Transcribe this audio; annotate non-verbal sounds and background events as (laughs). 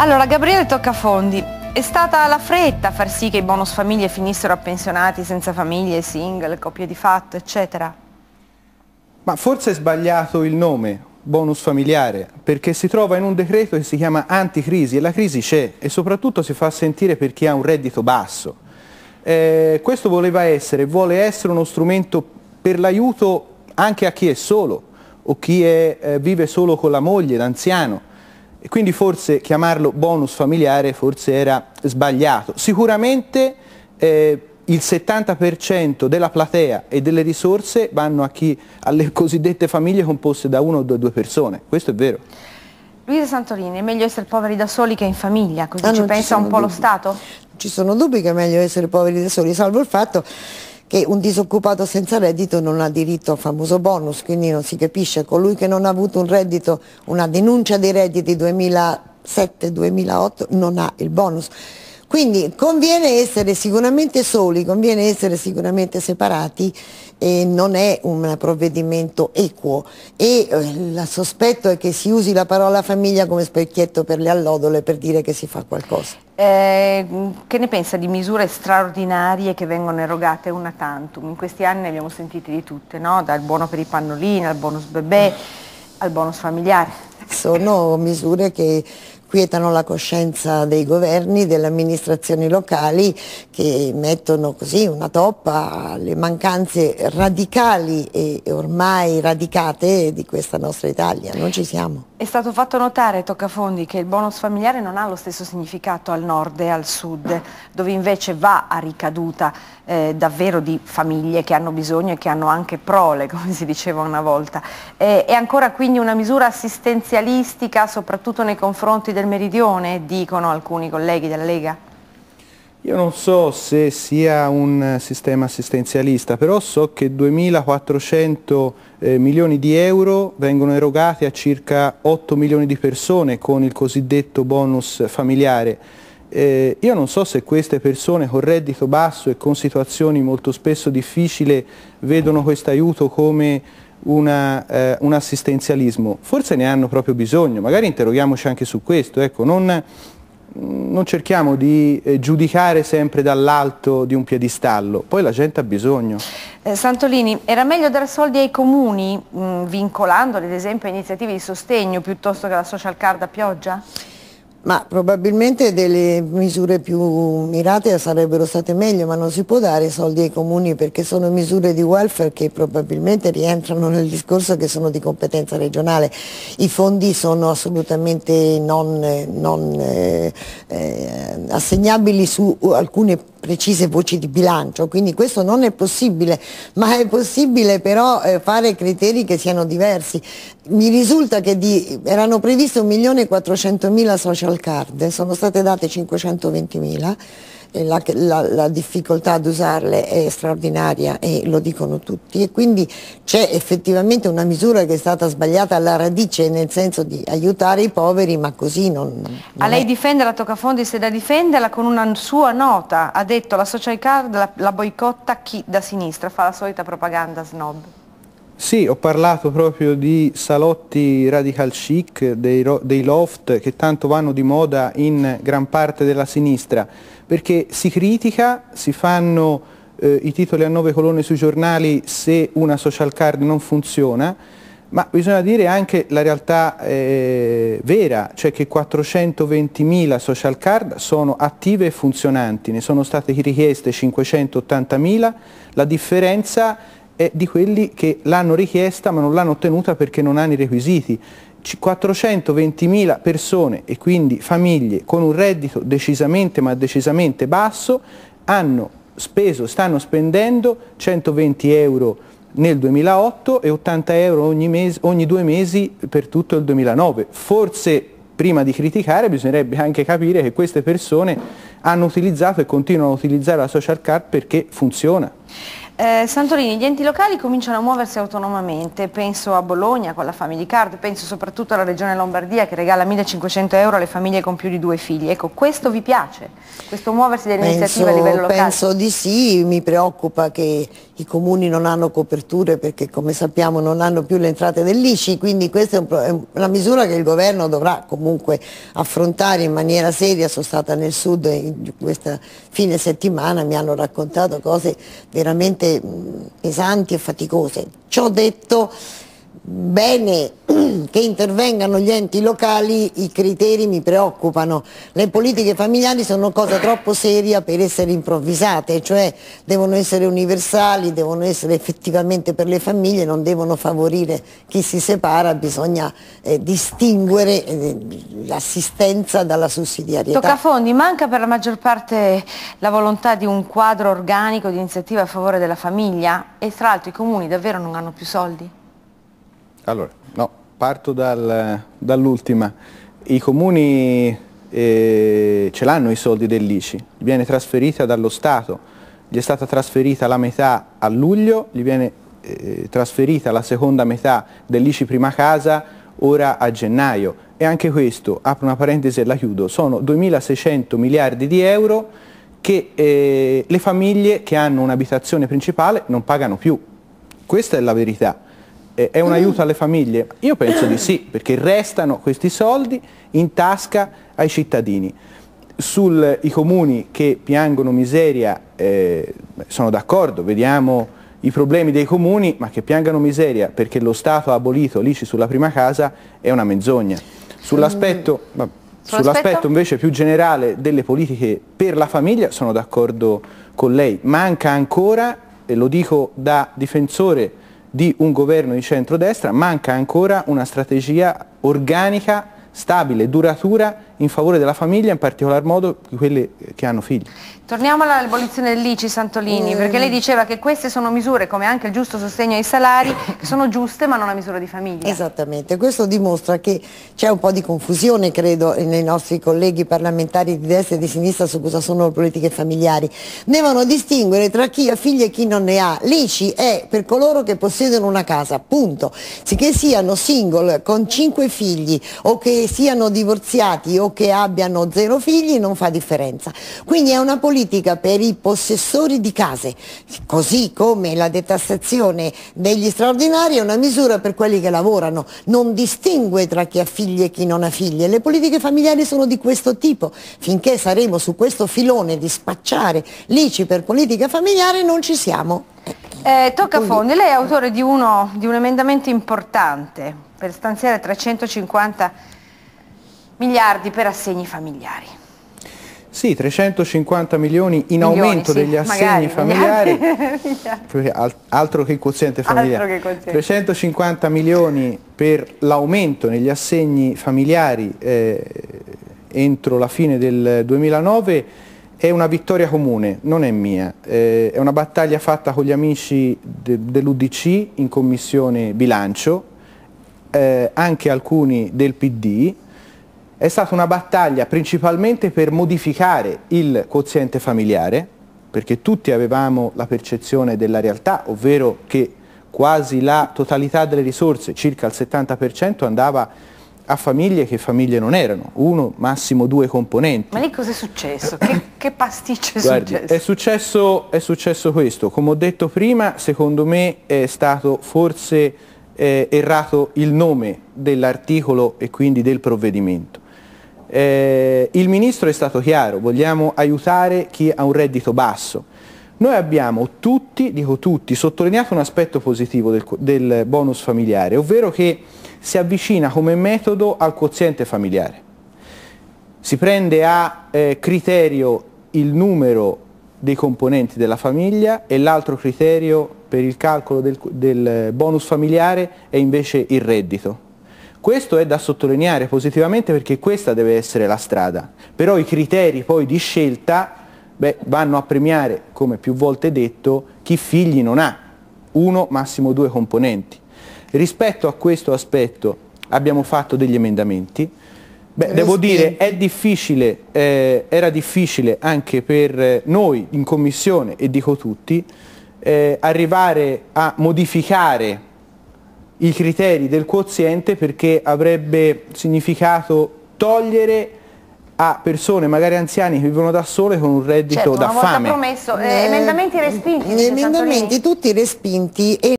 Allora, Gabriele Toccafondi, è stata la fretta a far sì che i bonus famiglie finissero a pensionati senza famiglie, single, coppie di fatto, eccetera? Ma forse è sbagliato il nome, bonus familiare, perché si trova in un decreto che si chiama anticrisi e la crisi c'è e soprattutto si fa sentire per chi ha un reddito basso. Eh, questo voleva essere, vuole essere uno strumento per l'aiuto anche a chi è solo o chi è, eh, vive solo con la moglie, l'anziano e quindi forse chiamarlo bonus familiare forse era sbagliato. Sicuramente eh, il 70% della platea e delle risorse vanno a chi, alle cosiddette famiglie composte da una o due persone, questo è vero. Luisa Santorini, è meglio essere poveri da soli che in famiglia, così ah, ci pensa ci un po' dubbi. lo Stato? Ci sono dubbi che è meglio essere poveri da soli, salvo il fatto che un disoccupato senza reddito non ha diritto al famoso bonus, quindi non si capisce, colui che non ha avuto un reddito, una denuncia dei redditi 2007-2008 non ha il bonus. Quindi conviene essere sicuramente soli, conviene essere sicuramente separati e non è un provvedimento equo e il eh, sospetto è che si usi la parola famiglia come specchietto per le allodole per dire che si fa qualcosa. Eh, che ne pensa di misure straordinarie che vengono erogate una tantum? In questi anni ne abbiamo sentite di tutte, no? dal buono per i pannolini al bonus bebè al bonus familiare. Sono misure che quietano la coscienza dei governi, delle amministrazioni locali che mettono così una toppa alle mancanze radicali e ormai radicate di questa nostra Italia. Non ci siamo. È stato fatto notare, Toccafondi, che il bonus familiare non ha lo stesso significato al nord e al sud, dove invece va a ricaduta eh, davvero di famiglie che hanno bisogno e che hanno anche prole, (laughs) come si diceva una volta. Eh, è ancora quindi una misura assistenzialistica, soprattutto nei confronti del meridione, dicono alcuni colleghi della Lega? Io non so se sia un sistema assistenzialista, però so che 2.400 eh, milioni di euro vengono erogati a circa 8 milioni di persone con il cosiddetto bonus familiare. Eh, io non so se queste persone con reddito basso e con situazioni molto spesso difficili vedono questo aiuto come una, eh, un assistenzialismo, forse ne hanno proprio bisogno, magari interroghiamoci anche su questo, ecco, non non cerchiamo di eh, giudicare sempre dall'alto di un piedistallo, poi la gente ha bisogno. Eh, Santolini, era meglio dare soldi ai comuni, mh, mm, vincolandoli ad esempio a iniziative di sostegno piuttosto che alla social card a pioggia? Ma probabilmente delle misure più mirate sarebbero state meglio, ma non si può dare soldi ai comuni perché sono misure di welfare che probabilmente rientrano nel discorso che sono di competenza regionale. I fondi sono assolutamente non, non eh, eh, assegnabili su alcune precise voci di bilancio, quindi questo non è possibile, ma è possibile però eh, fare criteri che siano diversi. Mi risulta che di, erano previste 1.400.000 social card, sono state date 520.000 la, la, la, difficoltà ad usarle è straordinaria e lo dicono tutti e quindi c'è effettivamente una misura che è stata sbagliata alla radice nel senso di aiutare i poveri ma così non... non a lei è. difende la Toccafondi se da difenderla con una sua nota, ha detto la social card la, la boicotta chi da sinistra fa la solita propaganda snob. Sì, ho parlato proprio di salotti radical chic, dei, dei loft che tanto vanno di moda in gran parte della sinistra perché si critica, si fanno eh, i titoli a nove colonne sui giornali se una social card non funziona, ma bisogna dire anche la realtà eh, vera, cioè che 420.000 social card sono attive e funzionanti, ne sono state richieste 580.000, la differenza è di quelli che l'hanno richiesta ma non l'hanno ottenuta perché non hanno i requisiti. 420.000 persone e quindi famiglie con un reddito decisamente ma decisamente basso hanno speso, stanno spendendo 120 euro nel 2008 e 80 euro ogni, mese, ogni due mesi per tutto il 2009. Forse prima di criticare bisognerebbe anche capire che queste persone hanno utilizzato e continuano a utilizzare la social card perché funziona. Eh, Santorini, gli enti locali cominciano a muoversi autonomamente, penso a Bologna con la Family Card, penso soprattutto alla regione Lombardia che regala 1500 euro alle famiglie con più di due figli. Ecco, questo vi piace? Questo muoversi dell'iniziativa a livello locale? Penso di sì, mi preoccupa che i comuni non hanno coperture perché come sappiamo non hanno più le entrate dell'ICI, quindi questa è, un, è una misura che il governo dovrà comunque affrontare in maniera seria, sono stata nel sud in in questa fine settimana mi hanno raccontato cose veramente pesanti e faticose. Ciò detto bene (clears throat) che intervengano gli enti locali, i criteri mi preoccupano. Le politiche familiari sono cosa troppo seria per essere improvvisate, cioè devono essere universali, devono essere effettivamente per le famiglie, non devono favorire chi si separa, bisogna eh, distinguere eh, l'assistenza dalla sussidiarietà. Toccafondi, manca per la maggior parte la volontà di un quadro organico di iniziativa a favore della famiglia e tra l'altro i comuni davvero non hanno più soldi? Allora, no, parto dal, dall'ultima. I comuni eh, ce l'hanno i soldi dell'ICI, viene trasferita dallo Stato, gli è stata trasferita la metà a luglio, gli viene eh, trasferita la seconda metà dell'ICI prima casa ora a gennaio e anche questo, apro una parentesi e la chiudo, sono 2.600 miliardi di euro che eh, le famiglie che hanno un'abitazione principale non pagano più. Questa è la verità è un mm. aiuto alle famiglie? Io penso di sì, perché restano questi soldi in tasca ai cittadini. Sui comuni che piangono miseria eh, sono d'accordo, vediamo i problemi dei comuni, ma che piangano miseria perché lo Stato ha abolito l'ICI sulla prima casa è una menzogna. Sull'aspetto, mm. sull invece più generale delle politiche per la famiglia sono d'accordo con lei, manca ancora, e lo dico da difensore di un governo di centrodestra manca ancora una strategia organica, stabile, duratura in favore della famiglia, in particolar modo di quelle che hanno figli. Torniamo all'abolizione dell'ICI Santolini, mm. perché lei diceva che queste sono misure, come anche il giusto sostegno ai salari, che sono giuste ma non a misura di famiglia. Esattamente, questo dimostra che c'è un po' di confusione, credo, nei nostri colleghi parlamentari di destra e di sinistra su cosa sono le politiche familiari. Devono distinguere tra chi ha figli e chi non ne ha. L'ICI è per coloro che possiedono una casa, punto. Sicché siano single con cinque figli o che siano divorziati o che abbiano zero figli non fa differenza. Quindi è una politica per i possessori di case, così come la detassazione degli straordinari è una misura per quelli che lavorano, non distingue tra chi ha figli e chi non ha figli. le politiche familiari sono di questo tipo. Finché saremo su questo filone di spacciare l'ICI per politica familiare non ci siamo. Eh, tocca a Fondi, lei è autore di, uno, di un emendamento importante per stanziare 350 miliardi per assegni familiari. Sì, 350 milioni in milioni, aumento sì, degli assegni magari, (laughs) familiari, miliardi. altro che il quoziente familiare, che quoziente. 350 milioni per l'aumento negli assegni familiari eh, entro la fine del 2009 è una vittoria comune, non è mia, eh, è una battaglia fatta con gli amici de dell'Udc in commissione bilancio, eh, anche alcuni del PD, è stata una battaglia principalmente per modificare il quoziente familiare, perché tutti avevamo la percezione della realtà, ovvero che quasi la totalità delle risorse, circa il 70%, andava a famiglie che famiglie non erano, uno, massimo due componenti. Ma lì cos'è successo? Che, che pasticcio è Guardi, successo? È successo? È successo questo, come ho detto prima, secondo me è stato forse eh, errato il nome dell'articolo e quindi del provvedimento. Eh, il ministro è stato chiaro, vogliamo aiutare chi ha un reddito basso. Noi abbiamo tutti, dico tutti, sottolineato un aspetto positivo del, del bonus familiare, ovvero che si avvicina come metodo al quoziente familiare. Si prende a eh, criterio il numero dei componenti della famiglia e l'altro criterio per il calcolo del, del bonus familiare è invece il reddito. Questo è da sottolineare positivamente perché questa deve essere la strada, però i criteri poi di scelta beh, vanno a premiare, come più volte detto, chi figli non ha, uno, massimo due componenti. Rispetto a questo aspetto abbiamo fatto degli emendamenti, Beh, devo dire, difficile, eh, era difficile anche per eh, noi in Commissione, e dico tutti, eh, arrivare a modificare i criteri del quoziente perché avrebbe significato togliere a persone magari anziane che vivono da sole con un reddito certo, da fame. Promesso, eh, emendamenti eh, respinti. Eh, emendamenti tutti respinti. E